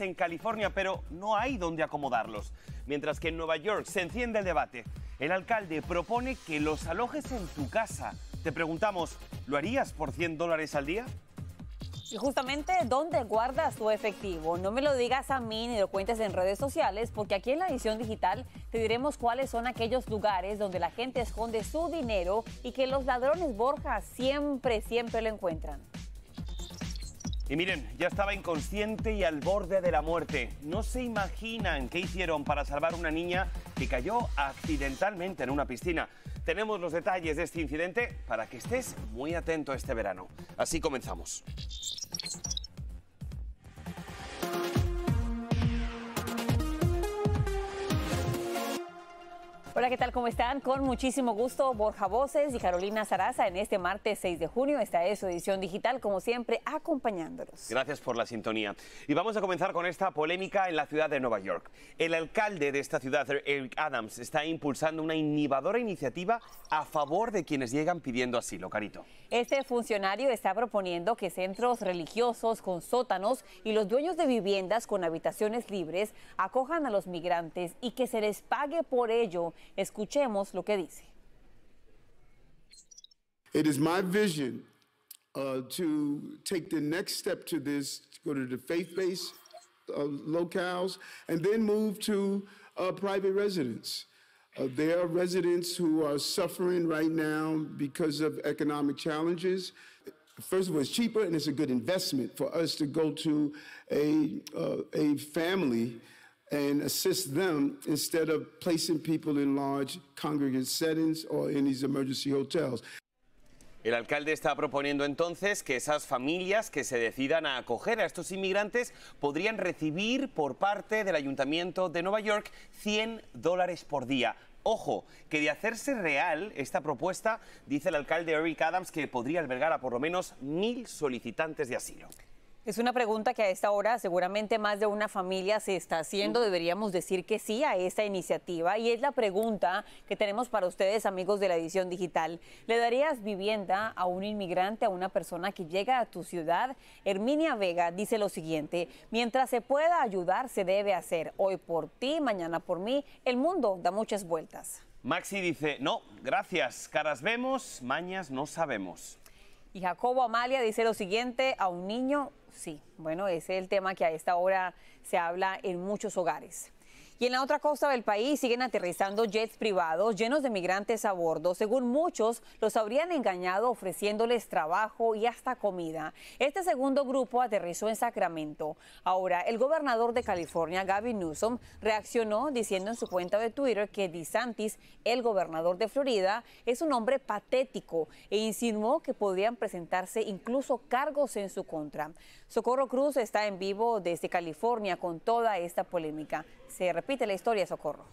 en California, pero no hay dónde acomodarlos. Mientras que en Nueva York se enciende el debate. El alcalde propone que los alojes en tu casa. Te preguntamos, ¿lo harías por 100 dólares al día? Y justamente, ¿dónde guardas tu efectivo? No me lo digas a mí ni lo cuentes en redes sociales, porque aquí en la edición digital te diremos cuáles son aquellos lugares donde la gente esconde su dinero y que los ladrones Borja siempre, siempre lo encuentran. Y miren, ya estaba inconsciente y al borde de la muerte. No se imaginan qué hicieron para salvar a una niña que cayó accidentalmente en una piscina. Tenemos los detalles de este incidente para que estés muy atento este verano. Así comenzamos. Hola, ¿qué tal? ¿Cómo están? Con muchísimo gusto, Borja Voces y Carolina Saraza. en este martes 6 de junio. está es su edición digital, como siempre, acompañándolos. Gracias por la sintonía. Y vamos a comenzar con esta polémica en la ciudad de Nueva York. El alcalde de esta ciudad, Eric Adams, está impulsando una innovadora iniciativa a favor de quienes llegan pidiendo asilo. Carito. Este funcionario está proponiendo que centros religiosos con sótanos y los dueños de viviendas con habitaciones libres acojan a los migrantes y que se les pague por ello Escuchemos lo que dice. It is my vision uh, to take the next step to this, to go to the faith-based uh, locales, and then move to uh, private residents. Uh, there are residents who are suffering right now because of economic challenges. First of all, it's cheaper and it's a good investment for us to go to a, uh, a family and assist them instead of placing people in large settings or in these emergency hotels. El alcalde está proponiendo entonces que esas familias que se decidan a acoger a estos inmigrantes podrían recibir por parte del Ayuntamiento de Nueva York 100 dólares por día. Ojo, que de hacerse real esta propuesta, dice el alcalde Eric Adams que podría albergar a por lo menos mil solicitantes de asilo. Es una pregunta que a esta hora seguramente más de una familia se está haciendo. Deberíamos decir que sí a esta iniciativa. Y es la pregunta que tenemos para ustedes, amigos de la edición digital. ¿Le darías vivienda a un inmigrante, a una persona que llega a tu ciudad? Herminia Vega dice lo siguiente. Mientras se pueda ayudar, se debe hacer. Hoy por ti, mañana por mí. El mundo da muchas vueltas. Maxi dice, no, gracias, caras vemos, mañas no sabemos. Y Jacobo Amalia dice lo siguiente, a un niño, sí. Bueno, ese es el tema que a esta hora se habla en muchos hogares. Y en la otra costa del país siguen aterrizando jets privados llenos de migrantes a bordo. Según muchos, los habrían engañado ofreciéndoles trabajo y hasta comida. Este segundo grupo aterrizó en Sacramento. Ahora, el gobernador de California, Gavin Newsom, reaccionó diciendo en su cuenta de Twitter que DeSantis, el gobernador de Florida, es un hombre patético e insinuó que podrían presentarse incluso cargos en su contra. Socorro Cruz está en vivo desde California con toda esta polémica. Se repite la historia, Socorro.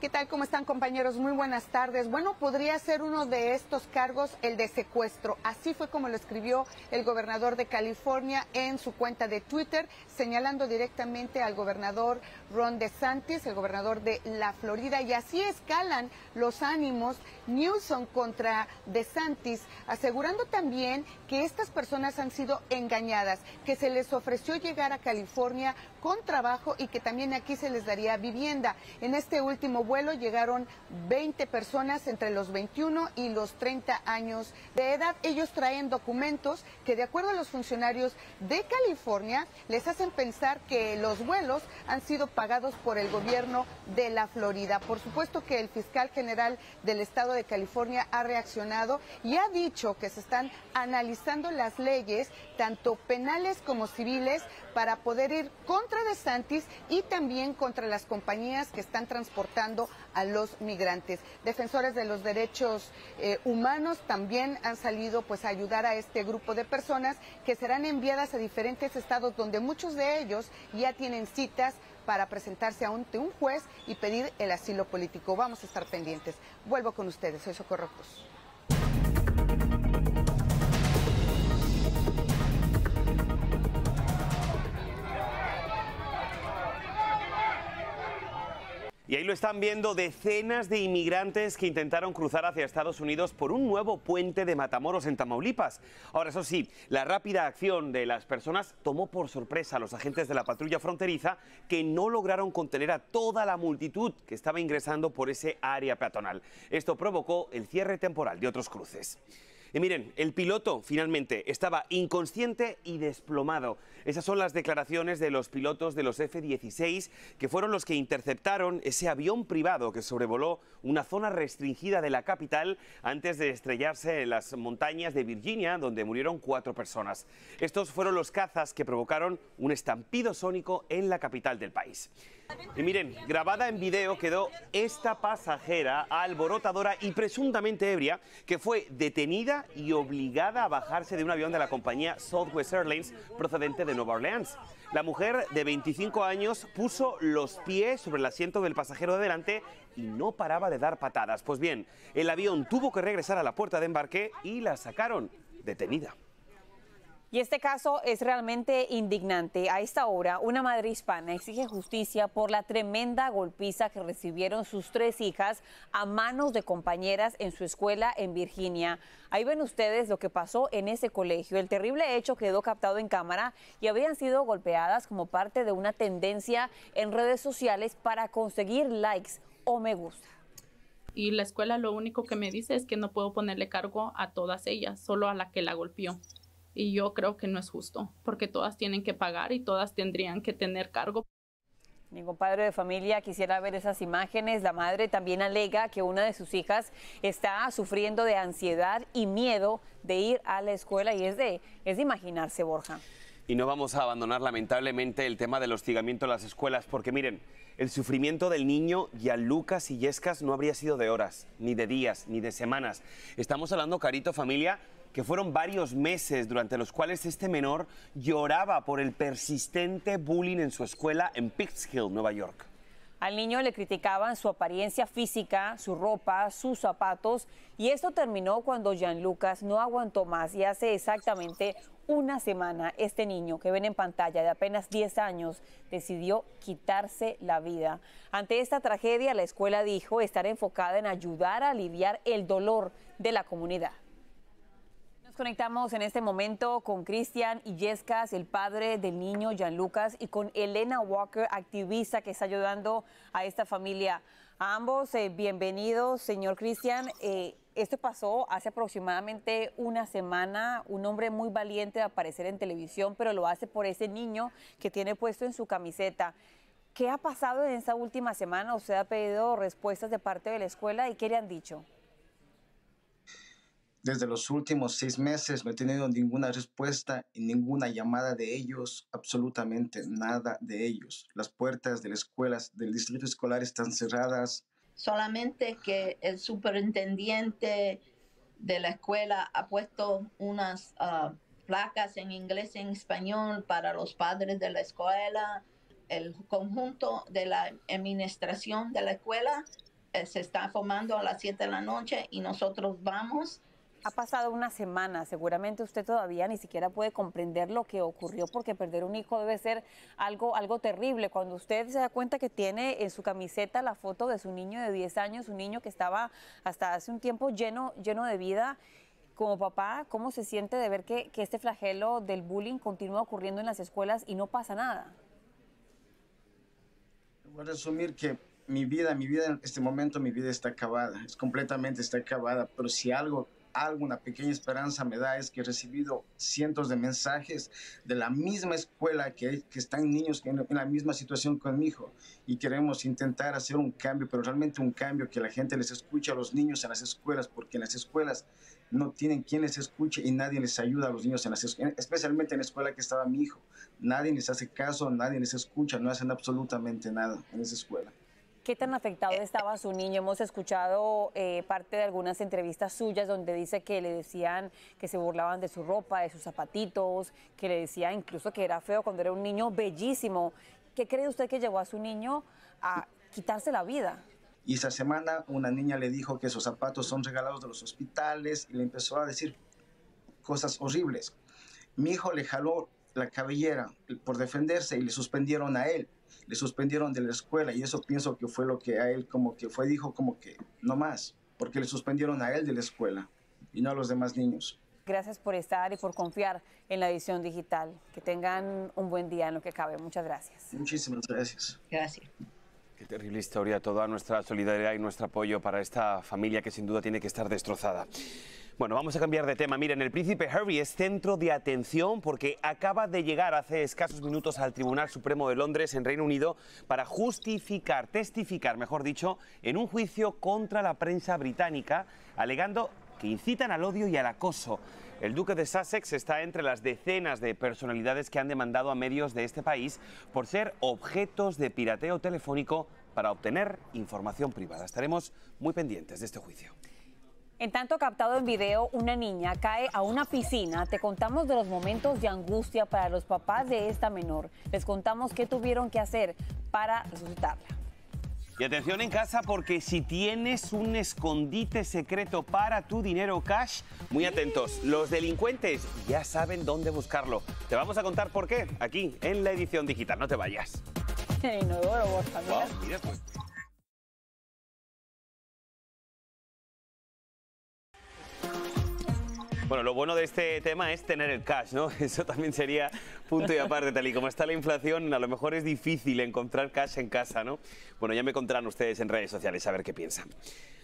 ¿Qué tal? ¿Cómo están compañeros? Muy buenas tardes. Bueno, podría ser uno de estos cargos el de secuestro. Así fue como lo escribió el gobernador de California en su cuenta de Twitter, señalando directamente al gobernador Ron DeSantis, el gobernador de la Florida. Y así escalan los ánimos Newsom contra DeSantis, asegurando también que estas personas han sido engañadas, que se les ofreció llegar a California con trabajo y que también aquí se les daría vivienda. En este último vuelo llegaron 20 personas entre los 21 y los 30 años de edad. Ellos traen documentos que de acuerdo a los funcionarios de California les hacen pensar que los vuelos han sido pagados por el gobierno de la Florida. Por supuesto que el fiscal general del estado de California ha reaccionado y ha dicho que se están analizando las leyes, tanto penales como civiles, para poder ir contra de Santis y también contra las compañías que están transportando a los migrantes. Defensores de los derechos eh, humanos también han salido pues a ayudar a este grupo de personas que serán enviadas a diferentes estados donde muchos de ellos ya tienen citas para presentarse ante un juez y pedir el asilo político. Vamos a estar pendientes. Vuelvo con ustedes. Soy Socorro Y ahí lo están viendo decenas de inmigrantes que intentaron cruzar hacia Estados Unidos por un nuevo puente de Matamoros en Tamaulipas. Ahora, eso sí, la rápida acción de las personas tomó por sorpresa a los agentes de la patrulla fronteriza que no lograron contener a toda la multitud que estaba ingresando por ese área peatonal. Esto provocó el cierre temporal de otros cruces. Y miren, el piloto finalmente estaba inconsciente y desplomado. Esas son las declaraciones de los pilotos de los F-16, que fueron los que interceptaron ese avión privado que sobrevoló una zona restringida de la capital antes de estrellarse en las montañas de Virginia, donde murieron cuatro personas. Estos fueron los cazas que provocaron un estampido sónico en la capital del país. Y miren, grabada en video quedó esta pasajera alborotadora y presuntamente ebria que fue detenida y obligada a bajarse de un avión de la compañía Southwest Airlines procedente de Nueva Orleans. La mujer de 25 años puso los pies sobre el asiento del pasajero de delante y no paraba de dar patadas. Pues bien, el avión tuvo que regresar a la puerta de embarque y la sacaron detenida. Y este caso es realmente indignante. A esta hora, una madre hispana exige justicia por la tremenda golpiza que recibieron sus tres hijas a manos de compañeras en su escuela en Virginia. Ahí ven ustedes lo que pasó en ese colegio. El terrible hecho quedó captado en cámara y habían sido golpeadas como parte de una tendencia en redes sociales para conseguir likes o me gusta y la escuela lo único que me dice es que no puedo ponerle cargo a todas ellas, solo a la que la golpeó y yo creo que no es justo, porque todas tienen que pagar y todas tendrían que tener cargo. Ningún padre de familia quisiera ver esas imágenes. La madre también alega que una de sus hijas está sufriendo de ansiedad y miedo de ir a la escuela y es de, es imaginarse, Borja. Y no vamos a abandonar lamentablemente el tema del hostigamiento en las escuelas, porque miren, el sufrimiento del niño y Lucas y Yescas no habría sido de horas, ni de días, ni de semanas. Estamos hablando, carito familia, que fueron varios meses durante los cuales este menor lloraba por el persistente bullying en su escuela en pitts Hill, Nueva York. Al niño le criticaban su apariencia física, su ropa, sus zapatos, y esto terminó cuando Jean Lucas no aguantó más y hace exactamente una semana este niño que ven en pantalla de apenas 10 años decidió quitarse la vida. Ante esta tragedia, la escuela dijo estar enfocada en ayudar a aliviar el dolor de la comunidad conectamos en este momento con Cristian Illescas, el padre del niño Jan Lucas, y con Elena Walker, activista que está ayudando a esta familia. ambos, eh, bienvenidos, señor Cristian. Eh, esto pasó hace aproximadamente una semana. Un hombre muy valiente de aparecer en televisión, pero lo hace por ese niño que tiene puesto en su camiseta. ¿Qué ha pasado en esta última semana? ¿Usted ha pedido respuestas de parte de la escuela y qué le han dicho? Desde los últimos seis meses no he tenido ninguna respuesta y ninguna llamada de ellos, absolutamente nada de ellos. Las puertas de las escuelas del distrito escolar están cerradas. Solamente que el superintendiente de la escuela ha puesto unas ah, placas en inglés y en español para los padres de la escuela. El conjunto de la administración de la escuela eh, se está formando a las 7 de la noche y nosotros vamos ha pasado una semana, seguramente usted todavía ni siquiera puede comprender lo que ocurrió porque perder un hijo debe ser algo, algo terrible. Cuando usted se da cuenta que tiene en su camiseta la foto de su niño de 10 años, un niño que estaba hasta hace un tiempo lleno, lleno de vida, como papá, ¿cómo se siente de ver que, este flagelo del bullying continúa ocurriendo en las escuelas y no pasa nada? Voy a resumir que mi vida, mi vida en este momento, mi vida está acabada, es completamente está acabada, pero si algo algo, una pequeña esperanza me da es que he recibido cientos de mensajes de la misma escuela que, que están niños en, en la misma situación con mi hijo. y queremos intentar hacer un cambio, pero realmente un cambio que la gente les escuche a los niños en las escuelas, porque en las escuelas no tienen quien les escuche y nadie les ayuda a los niños, en las, especialmente en la escuela que estaba mi hijo. Nadie les hace caso, nadie les escucha, no hacen absolutamente nada en esa escuela. ¿Qué tan afectado eh, estaba su niño? Hemos escuchado eh, parte de algunas entrevistas suyas donde dice que le decían que se burlaban de su ropa, de sus zapatitos, que le decía incluso que era feo cuando era un niño bellísimo. ¿Qué cree usted que llevó a su niño a quitarse la vida? Y esa semana una niña le dijo que sus zapatos son regalados de los hospitales y le empezó a decir cosas horribles. Mi hijo le jaló la cabellera por defenderse y le suspendieron a él le suspendieron de la escuela y eso pienso que fue lo que a él como que fue, dijo como que no más, porque le suspendieron a él de la escuela y no a los demás niños. Gracias por estar y por confiar en la edición digital. Que tengan un buen día en lo que cabe. Muchas gracias. Muchísimas gracias. Gracias. Qué terrible historia. Toda nuestra solidaridad y nuestro apoyo para esta familia que sin duda tiene que estar destrozada. Bueno, vamos a cambiar de tema. Miren, el príncipe Harry es centro de atención porque acaba de llegar hace escasos minutos al Tribunal Supremo de Londres, en Reino Unido, para justificar, testificar, mejor dicho, en un juicio contra la prensa británica, alegando que incitan al odio y al acoso. El duque de Sussex está entre las decenas de personalidades que han demandado a medios de este país por ser objetos de pirateo telefónico para obtener información privada. Estaremos muy pendientes de este juicio. En tanto, captado en video, una niña cae a una piscina. Te contamos de los momentos de angustia para los papás de esta menor. Les contamos qué tuvieron que hacer para resucitarla. Y atención en casa porque si tienes un escondite secreto para tu dinero cash, muy atentos, los delincuentes ya saben dónde buscarlo. Te vamos a contar por qué aquí en la edición digital, no te vayas. no, no, Bueno, lo bueno de este tema es tener el cash, ¿no? Eso también sería punto y aparte, tal y como está la inflación, a lo mejor es difícil encontrar cash en casa, ¿no? Bueno, ya me contarán ustedes en redes sociales a ver qué piensan.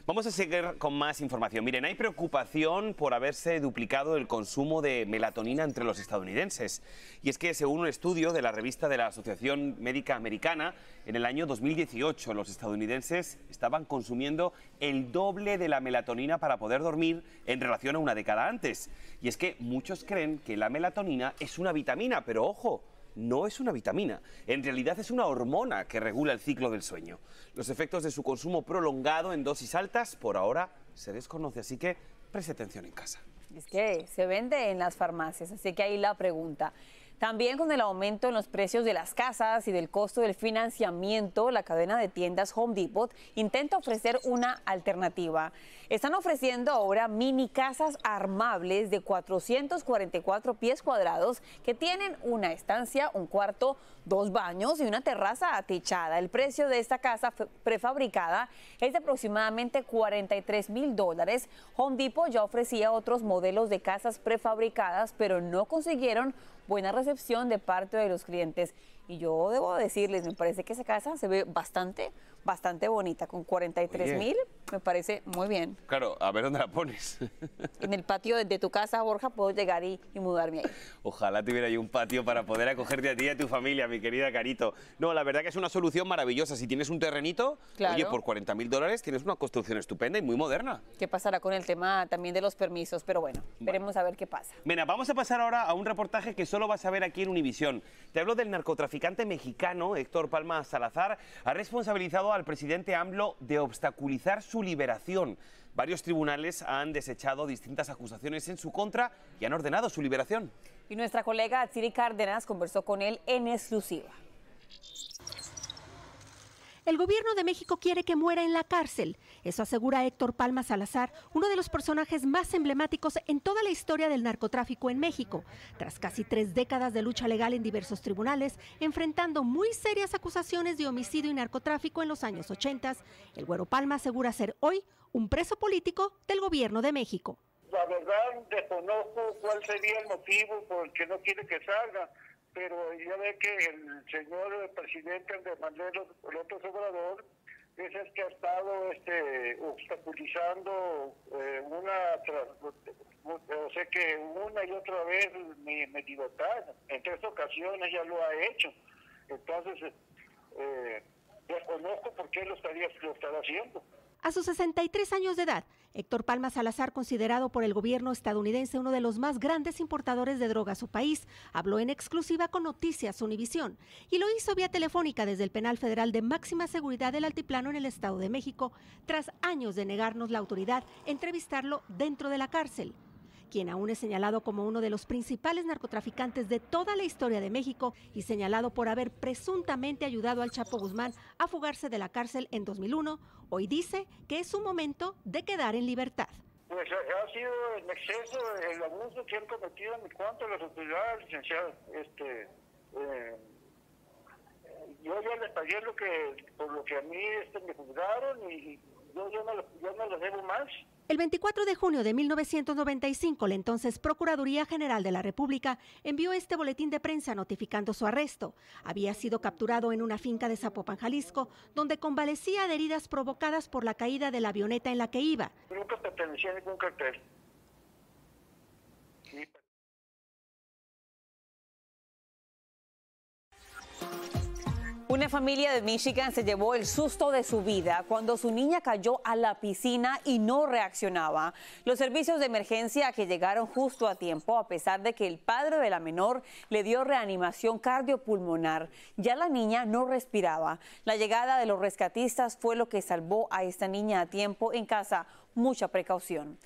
Vamos a seguir con más información. Miren, hay preocupación por haberse duplicado el consumo de melatonina entre los estadounidenses. Y es que, según un estudio de la revista de la Asociación Médica Americana, en el año 2018 los estadounidenses estaban consumiendo el doble de la melatonina para poder dormir en relación a una década antes. Y es que muchos creen que la melatonina es una vitamina, pero ojo, no es una vitamina, en realidad es una hormona que regula el ciclo del sueño. Los efectos de su consumo prolongado en dosis altas por ahora se desconoce, así que preste atención en casa. Es que se vende en las farmacias, así que ahí la pregunta. También con el aumento en los precios de las casas y del costo del financiamiento, la cadena de tiendas Home Depot intenta ofrecer una alternativa. Están ofreciendo ahora mini casas armables de 444 pies cuadrados que tienen una estancia, un cuarto, dos baños y una terraza atichada. El precio de esta casa prefabricada es de aproximadamente 43 mil dólares. Home Depot ya ofrecía otros modelos de casas prefabricadas, pero no consiguieron buena recepción de parte de los clientes. Y yo debo decirles, me parece que esa casa se ve bastante bastante bonita, con 43 mil, me parece muy bien. Claro, a ver dónde la pones. en el patio de, tu casa, Borja, puedo llegar y, y mudarme ahí. Ojalá tuviera yo un patio para poder acogerte a ti y a tu familia, mi querida Carito. No, la verdad que es una solución maravillosa. Si tienes un terrenito, oye, por 40 mil dólares tienes una construcción estupenda y muy moderna. ¿Qué pasará con el tema también de los permisos? Pero bueno, veremos a ver qué pasa. Mira, vamos a pasar ahora a un reportaje que solo vas a ver aquí en Univisión. Te hablo del narcotraficante mexicano Héctor Palma Salazar. Ha responsabilizado a al presidente AMLO de obstaculizar su liberación. Varios tribunales han desechado distintas acusaciones en su contra y han ordenado su liberación. Y nuestra colega Ciri Cárdenas conversó con él en exclusiva. El gobierno de México quiere que muera en la cárcel. Eso asegura Héctor Palma Salazar, uno de los personajes más emblemáticos en toda la historia del narcotráfico en México, tras casi tres décadas de lucha legal en diversos tribunales, enfrentando muy serias acusaciones de homicidio y narcotráfico en los años 80. El Güero Palma asegura ser hoy un preso político del gobierno de México. La verdad desconozco cuál sería el motivo por el que no quiere que salga pero ya ve que el señor presidente Andrés Manuel otro Obrador es el que ha estado este, obstaculizando eh, una, o sea que una y otra vez mi, mi en tres ocasiones ya lo ha hecho. Entonces, eh, eh desconozco por qué lo, estaría, lo haciendo. A sus 63 años de edad, Héctor Palma Salazar, considerado por el gobierno estadounidense uno de los más grandes importadores de droga a su país, habló en exclusiva con Noticias Univisión y lo hizo vía telefónica desde el Penal Federal de Máxima Seguridad del Altiplano en el Estado de México, tras años de negarnos la autoridad entrevistarlo dentro de la cárcel quien aún es señalado como uno de los principales narcotraficantes de toda la historia de México y señalado por haber presuntamente ayudado al Chapo Guzmán a fugarse de la cárcel en 2001, hoy dice que es su momento de quedar en libertad. Pues ha sido el exceso, el abuso que han cometido en cuanto a las autoridades, licenciado. Este, eh, yo ya les pagué lo que, por lo que a mí este, me juzgaron y yo no, yo no debo más. El 24 de junio de 1995, la entonces Procuraduría General de la República envió este boletín de prensa notificando su arresto. Había sido capturado en una finca de Zapopan, Jalisco, donde convalecía de heridas provocadas por la caída de la avioneta en la que iba. Nunca pertenecía ningún Una familia de Michigan se llevó el susto de su vida cuando su niña cayó a la piscina y no reaccionaba. Los servicios de emergencia que llegaron justo a tiempo, a pesar de que el padre de la menor le dio reanimación cardiopulmonar, ya la niña no respiraba. La llegada de los rescatistas fue lo que salvó a esta niña a tiempo en casa. Mucha precaución.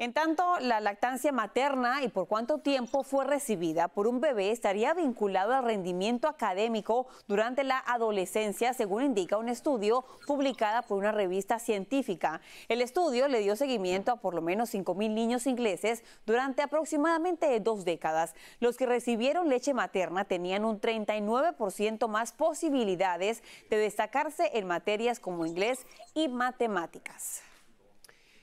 En tanto, la lactancia materna y por cuánto tiempo fue recibida por un bebé estaría vinculado al rendimiento académico durante la adolescencia, según indica un estudio publicado por una revista científica. El estudio le dio seguimiento a por lo menos 5.000 niños ingleses durante aproximadamente dos décadas. Los que recibieron leche materna tenían un 39% más posibilidades de destacarse en materias como inglés y matemáticas.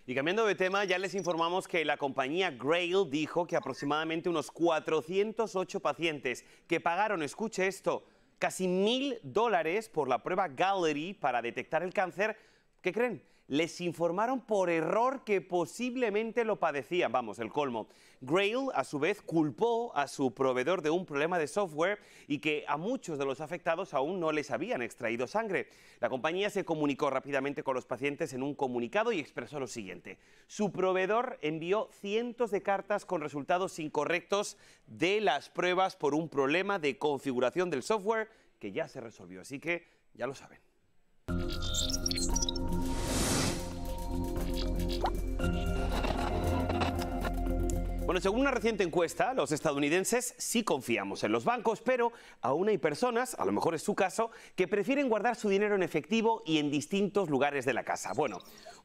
Y cambiando de tema, ya les informamos que la compañía Grail dijo que aproximadamente unos 408 pacientes que pagaron, escuche esto, casi mil dólares por la prueba Gallery para detectar el cáncer, ¿qué creen? les informaron por error que posiblemente lo padecían. Vamos, el colmo. Grail, a su vez, culpó a su proveedor de un problema de software y que a muchos de los afectados aún no les habían extraído sangre. La compañía se comunicó rápidamente con los pacientes en un comunicado y expresó lo siguiente. Su proveedor envió cientos de cartas con resultados incorrectos de las pruebas por un problema de configuración del software que ya se resolvió. Así que ya lo saben. Bueno, según una reciente encuesta, los estadounidenses sí confiamos en los bancos, pero aún hay personas, a lo mejor es su caso, que prefieren guardar su dinero en efectivo y en distintos lugares de la casa. Bueno,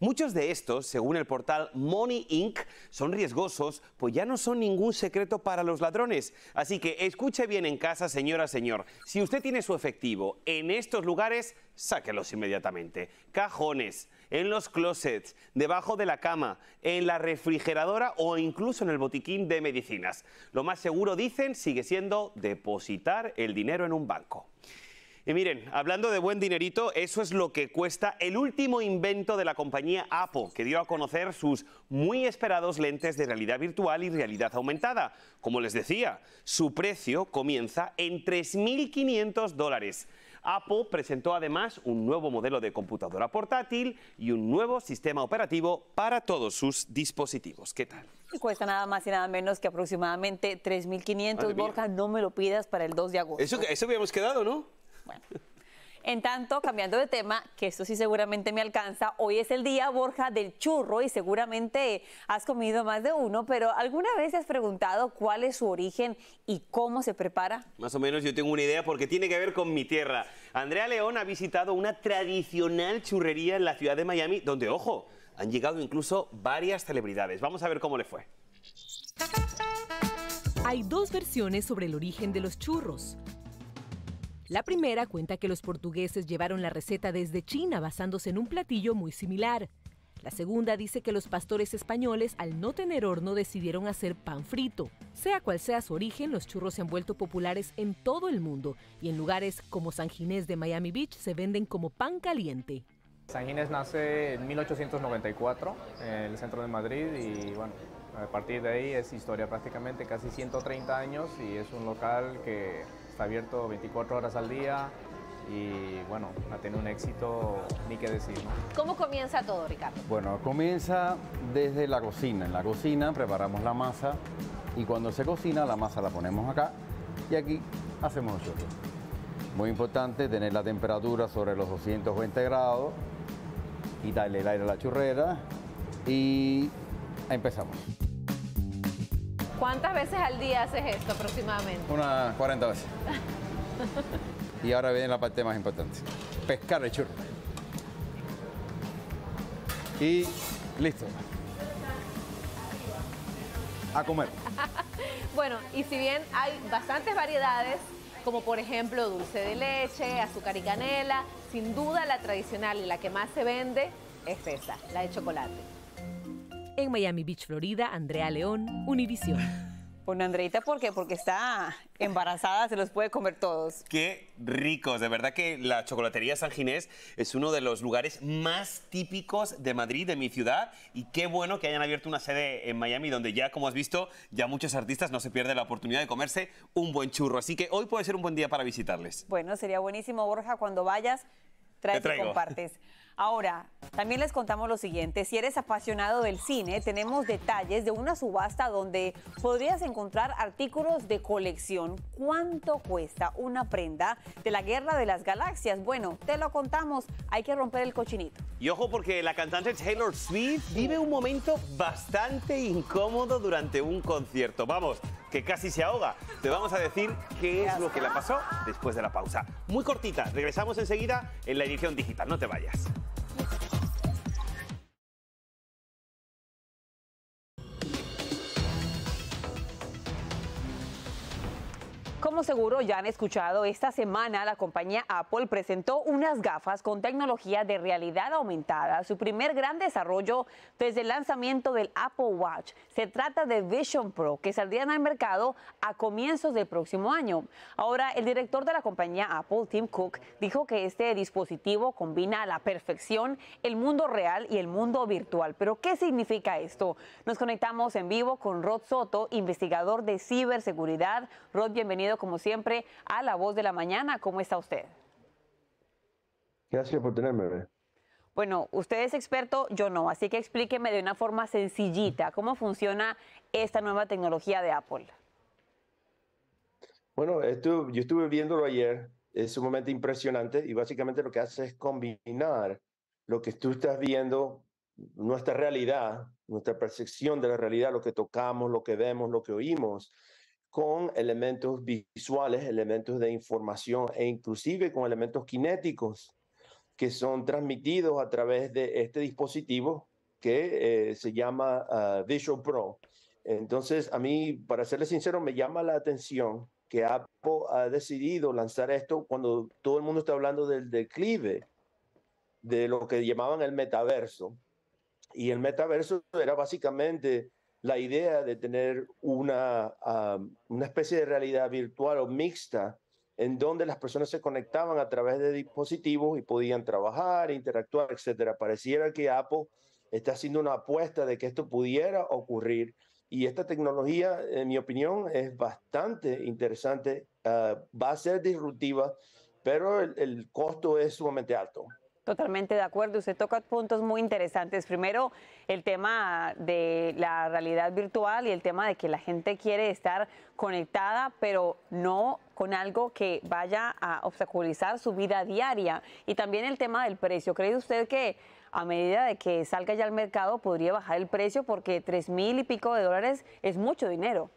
Muchos de estos, según el portal Money Inc., son riesgosos, pues ya no son ningún secreto para los ladrones. Así que escuche bien en casa, señora, señor. Si usted tiene su efectivo en estos lugares, sáquelos inmediatamente. Cajones, en los closets, debajo de la cama, en la refrigeradora o incluso en el botiquín de medicinas. Lo más seguro, dicen, sigue siendo depositar el dinero en un banco. Y miren, hablando de buen dinerito, eso es lo que cuesta el último invento de la compañía Apple, que dio a conocer sus muy esperados lentes de realidad virtual y realidad aumentada. Como les decía, su precio comienza en 3.500 dólares. Apple presentó además un nuevo modelo de computadora portátil y un nuevo sistema operativo para todos sus dispositivos. ¿Qué tal? Cuesta nada más y nada menos que aproximadamente 3.500 Borja, no me lo pidas para el 2 de agosto. Eso, eso habíamos quedado, ¿no? En tanto, cambiando de tema, que esto sí seguramente me alcanza, hoy es el día, Borja, del churro y seguramente has comido más de uno, pero ¿alguna vez has preguntado cuál es su origen y cómo se prepara? Más o menos yo tengo una idea porque tiene que ver con mi tierra. Andrea León ha visitado una tradicional churrería en la ciudad de Miami, donde, ojo, han llegado incluso varias celebridades. Vamos a ver cómo le fue. Hay dos versiones sobre el origen de los churros. La primera cuenta que los portugueses llevaron la receta desde China basándose en un platillo muy similar. La segunda dice que los pastores españoles, al no tener horno, decidieron hacer pan frito. Sea cual sea su origen, los churros se han vuelto populares en todo el mundo y en lugares como San Ginés de Miami Beach se venden como pan caliente. San Ginés nace en 1894 en el centro de Madrid y bueno, a partir de ahí es historia prácticamente, casi 130 años y es un local que abierto 24 horas al día y bueno, ha tenido un éxito, ni qué decir. ¿Cómo comienza todo, Ricardo? Bueno, comienza desde la cocina. En la cocina preparamos la masa y cuando se cocina la masa la ponemos acá y aquí hacemos nosotros. Muy importante tener la temperatura sobre los 220 grados, quitarle el aire a la churrera y empezamos. ¿Cuántas veces al día haces esto aproximadamente? Unas 40 veces. y ahora viene la parte más importante. Pescar el churro. Y listo. A comer. bueno, y si bien hay bastantes variedades, como por ejemplo dulce de leche, azúcar y canela, sin duda la tradicional y la que más se vende es esa, la de chocolate. En Miami Beach, Florida, Andrea León, Univision. Bueno, Andreita, ¿por qué? Porque está embarazada, se los puede comer todos. Qué ricos, de verdad que la chocolatería San Ginés es uno de los lugares más típicos de Madrid, de mi ciudad, y qué bueno que hayan abierto una sede en Miami donde ya, como has visto, ya muchos artistas no se pierden la oportunidad de comerse un buen churro, así que hoy puede ser un buen día para visitarles. Bueno, sería buenísimo, Borja, cuando vayas, traes y compartes. Ahora, también les contamos lo siguiente, si eres apasionado del cine, tenemos detalles de una subasta donde podrías encontrar artículos de colección. ¿Cuánto cuesta una prenda de la Guerra de las Galaxias? Bueno, te lo contamos, hay que romper el cochinito. Y ojo porque la cantante Taylor Swift vive un momento bastante incómodo durante un concierto. Vamos, que casi se ahoga. Te vamos a decir qué es lo que le pasó después de la pausa. Muy cortita, regresamos enseguida en la edición digital, no te vayas. seguro ya han escuchado, esta semana la compañía Apple presentó unas gafas con tecnología de realidad aumentada, su primer gran desarrollo desde el lanzamiento del Apple Watch. Se trata de Vision Pro, que saldrían al mercado a comienzos del próximo año. Ahora, el director de la compañía Apple, Tim Cook, dijo que este dispositivo combina a la perfección el mundo real y el mundo virtual. Pero, ¿qué significa esto? Nos conectamos en vivo con Rod Soto, investigador de ciberseguridad. Rod, bienvenido como como siempre, a La Voz de la Mañana. ¿Cómo está usted? Gracias por tenerme. Bueno, usted es experto, yo no, así que explíqueme de una forma sencillita cómo funciona esta nueva tecnología de Apple. Bueno, yo estuve viéndolo ayer, es sumamente impresionante y básicamente lo que hace es combinar lo que tú estás viendo, nuestra realidad, nuestra percepción de la realidad, lo que tocamos, lo que vemos, lo que oímos, con elementos visuales, elementos de información e inclusive con elementos cinéticos que son transmitidos a través de este dispositivo que eh, se llama ah, Visual Pro. Entonces, a mí, para serle sincero, me llama la atención que Apple ha decidido lanzar esto cuando todo el mundo está hablando del declive de lo que llamaban el metaverso. Y el metaverso era básicamente la idea de tener una, una especie de realidad virtual o mixta en donde las personas se conectaban a través de dispositivos y podían trabajar, interactuar, etcétera. Pareciera que Apple está haciendo una apuesta de que esto pudiera ocurrir y esta tecnología, en mi opinión, es bastante interesante, ah, va a ser disruptiva, pero el costo es sumamente alto. Totalmente de acuerdo. Usted toca puntos muy interesantes. Primero, el tema de la realidad virtual y el tema de que la gente quiere estar conectada, pero no con algo que vaya a obstaculizar su vida diaria. Y también el tema del precio. ¿Cree usted que a medida de que salga ya al mercado podría bajar el precio? Porque tres mil y pico de dólares es mucho dinero.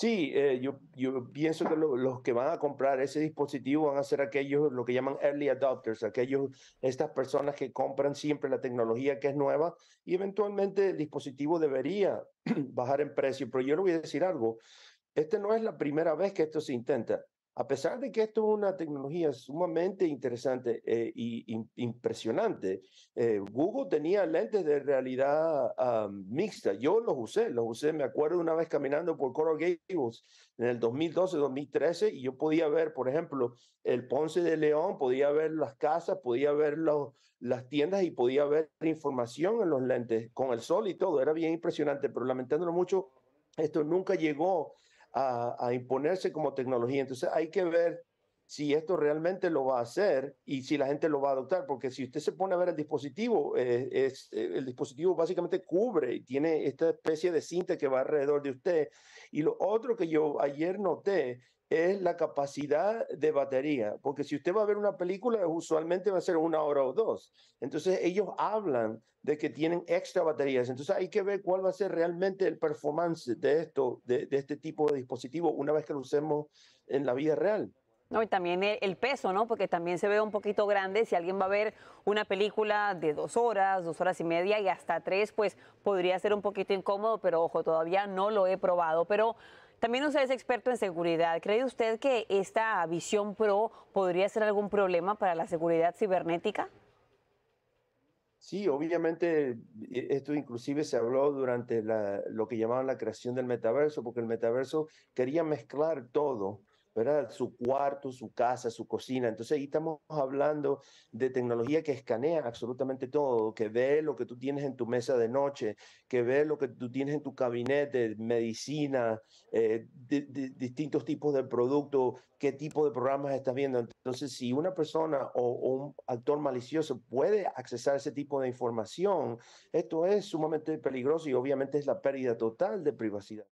Sí, eh, yo, pienso que los que van a comprar ese dispositivo van a ser aquellos, lo que llaman early adopters, aquellos, estas personas que compran siempre la tecnología que es nueva y eventualmente el dispositivo debería bajar en precio. Pero yo le voy a decir algo, esta no es la primera vez que esto se intenta a pesar de que esto es una tecnología sumamente interesante e impresionante, eh, Google tenía lentes de realidad ah, mixta. Yo los usé, los usé. Me acuerdo una vez caminando por Coral Gables en el 2012-2013 y yo podía ver, por ejemplo, el Ponce de León, podía ver las casas, podía ver las tiendas y podía ver información en los lentes con el sol y todo. Era bien impresionante, pero lamentándolo mucho, esto nunca llegó a, imponerse como tecnología. Entonces hay que ver si esto realmente lo va a hacer y si la gente lo va a adoptar, porque si usted se pone a ver el dispositivo, eh, es, eh, el dispositivo básicamente cubre y tiene esta especie de cinta que va alrededor de usted. Y lo otro que yo ayer noté es la capacidad de batería, porque si usted va a ver una película, usualmente va a ser una hora o dos. Entonces ellos hablan de que tienen extra baterías, entonces hay que ver cuál va a ser realmente el performance de esto, de, este tipo de dispositivo una vez que lo usemos en la vida real. No, y también el, peso, ¿no? Porque también se ve un poquito grande. Si alguien va a ver una película de dos horas, dos horas y media y hasta tres, pues podría ser un poquito incómodo, pero ojo, todavía no lo he probado. Pero también usted es experto en seguridad. ¿Cree usted que esta visión pro podría ser algún problema para la seguridad cibernética? Sí, obviamente e, esto inclusive se habló durante lo que llamaban la creación del metaverso, porque el metaverso quería mezclar todo su cuarto, su casa, su cocina. Entonces ahí estamos hablando de tecnología que escanea absolutamente todo, que ve lo que tú tienes en tu mesa de noche, que ve lo que tú tienes en tu gabinete, medicina, eh, de, distintos tipos de productos, qué tipo de programas estás viendo. Entonces si una persona o, o un actor malicioso puede accesar ese tipo de información, esto es sumamente peligroso y obviamente es la pérdida total de privacidad.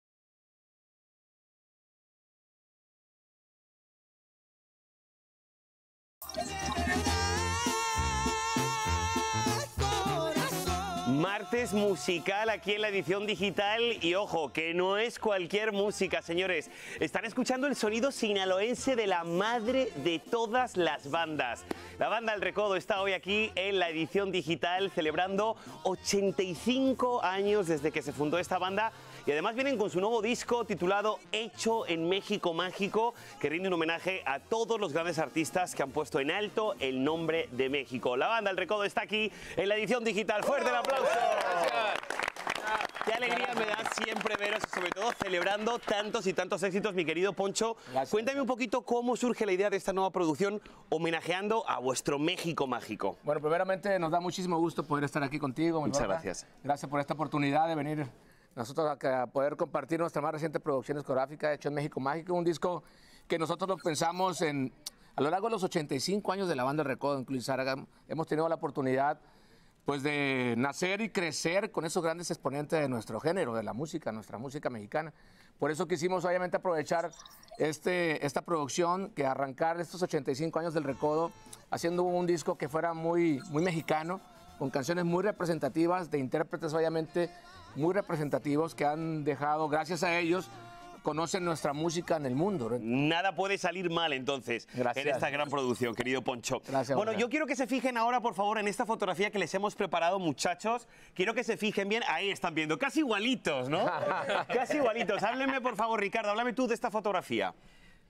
Martes musical aquí en la edición digital y ojo, que no es cualquier música, señores. Están escuchando el sonido sinaloense de la madre de todas las bandas. La banda El Recodo está hoy aquí en la edición digital celebrando 85 años desde que se fundó esta banda y además vienen con su nuevo disco titulado Hecho en México Mágico, que rinde un homenaje a todos los grandes artistas que han puesto en alto el nombre de México. La banda El Recodo está aquí en la edición digital. ¡Fuerte el aplauso! Qué alegría me da siempre veros, sobre todo celebrando tantos y tantos éxitos, mi querido Poncho. Cuéntame un poquito cómo surge la idea de esta nueva producción homenajeando a vuestro México mágico. Bueno, primeramente nos da muchísimo gusto poder estar aquí contigo. Muchas gracias. Gracias por esta oportunidad de venir nosotros a poder compartir nuestra más reciente producción de hecho en México Mágico, un disco que nosotros lo pensamos en, a lo largo de los 85 años de la banda Recodo, incluso hemos tenido la oportunidad pues de nacer y crecer con esos grandes exponentes de nuestro género, de la música, nuestra música mexicana. Por eso quisimos obviamente aprovechar este, esta producción, que arrancar estos 85 años del Recodo haciendo un disco que fuera muy, muy mexicano, con canciones muy representativas de intérpretes obviamente muy representativos que han dejado, gracias a ellos, conocen nuestra música en el mundo. Nada puede salir mal entonces en esta gran producción, querido Poncho. bueno, yo quiero que se fijen ahora, por favor, en esta fotografía que les hemos preparado, muchachos. Quiero que se fijen bien, ahí están viendo, casi igualitos, ¿no? casi igualitos. Háblenme, por favor, Ricardo, háblame tú de esta fotografía.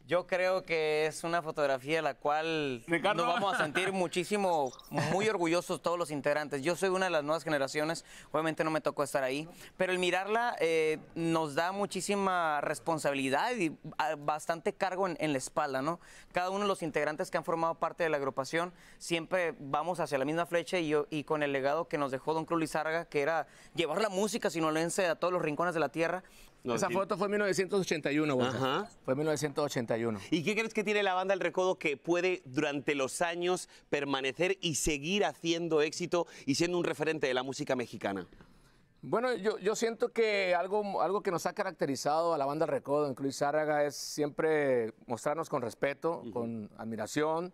Yo creo que es una fotografía la cual nos vamos a sentir muchísimo, muy orgullosos todos los integrantes. Yo soy una de las nuevas generaciones, obviamente no me tocó estar ahí, pero el mirarla eh, nos da muchísima responsabilidad y ah, bastante cargo en, la espalda, ¿no? Cada uno de los integrantes que han formado parte de la agrupación siempre vamos hacia la misma flecha y, yo, y con el legado que nos dejó Don Cruz Lizarga, que era llevar la música sinolense a todos los rincones de la tierra, esa foto fue en 1981, güey. Fue 1981. ¿Y qué crees que tiene la banda El Recodo que puede durante los años permanecer y seguir haciendo éxito y siendo un referente de la música mexicana? Bueno, yo, siento que algo, algo que nos ha caracterizado a la banda El Recodo, en Zárraga, es siempre mostrarnos con respeto, con admiración,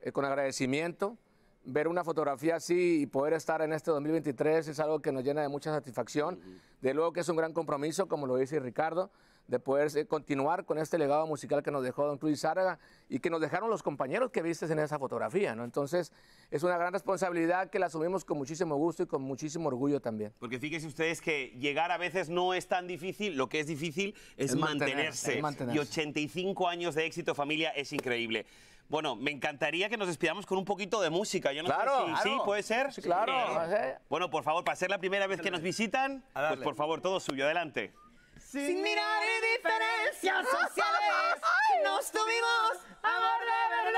eh, con agradecimiento ver una fotografía así y poder estar en este 2023 es algo que nos llena de mucha satisfacción. De luego que es un gran compromiso, como lo dice Ricardo, de poder eh, continuar con este legado musical que nos dejó Don Luis Zárraga y que nos dejaron los compañeros que viste en esa fotografía, ¿no? Entonces, es una gran responsabilidad que la asumimos con muchísimo gusto y con muchísimo orgullo también. Porque fíjense ustedes que llegar a veces no es tan difícil, lo que es difícil es mantenerse. Y 85 años de éxito familia es increíble. Bueno, me encantaría que nos despidamos con un poquito de música. Yo no claro, sé si, sí, puede ser. Sí, claro. Eh, bueno, por favor, para ser la primera vez que nos visitan, pues por favor, todo suyo, adelante. Sin, mirar diferencias sociales, nos tuvimos amor de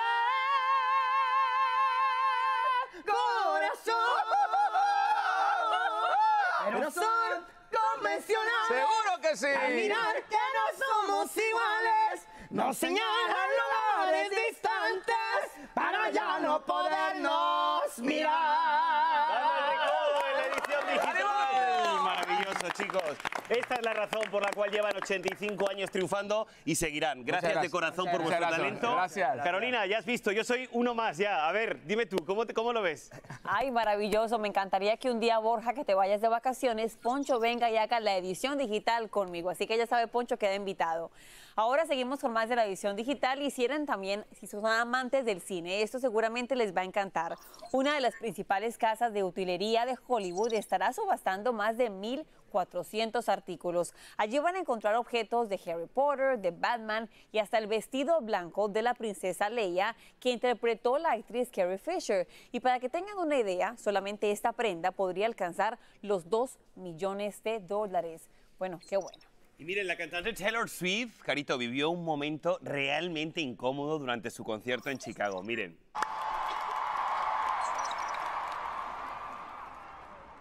verdad. Corazón, corazón convencional. Seguro que sí. Al mirar que no somos iguales, nos señalan lugares distantes. Ahora ya no podemos mirar. Esta es la razón por la cual llevan 85 años triunfando y seguirán. Gracias, de corazón por vuestro talento. Gracias. Carolina, ya has visto, yo soy uno más ya. A ver, dime tú, ¿cómo, cómo lo ves? Ay, maravilloso. Me encantaría que un día, Borja, que te vayas de vacaciones, Poncho venga y haga la edición digital conmigo. Así que ya sabe, Poncho queda invitado. Ahora seguimos con más de la edición digital y si eran también, si son amantes del cine, esto seguramente les va a encantar. Una de las principales casas de utilería de Hollywood estará subastando más de mil 400 artículos. Allí van a encontrar objetos de Harry Potter, de Batman y hasta el vestido blanco de la princesa Leia que interpretó la actriz Carrie Fisher. Y para que tengan una idea, solamente esta prenda podría alcanzar los 2 millones de dólares. Bueno, qué bueno. Y miren, la cantante Taylor Swift, Carito, vivió un momento realmente incómodo durante su concierto en Chicago. Miren.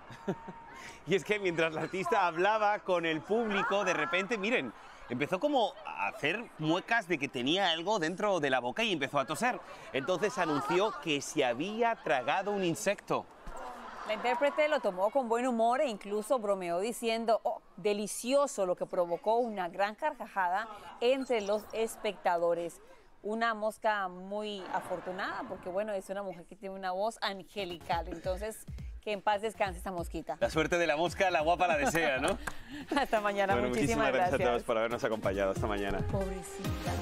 Y es que mientras la artista hablaba con el público, de repente, miren, empezó como a hacer muecas de que tenía algo dentro de la boca y empezó a toser. Entonces anunció que se había tragado un insecto. La intérprete lo tomó con buen humor e incluso bromeó diciendo, oh, delicioso, lo que provocó una gran carcajada entre los espectadores. Una mosca muy afortunada, porque bueno, es una mujer que tiene una voz angelical, entonces que en paz descanse esta mosquita. La suerte de la mosca, la guapa la desea, ¿no? Hasta mañana, bueno, muchísimas, muchísimas gracias. gracias a todos por habernos acompañado. Hasta mañana. Pobrecita.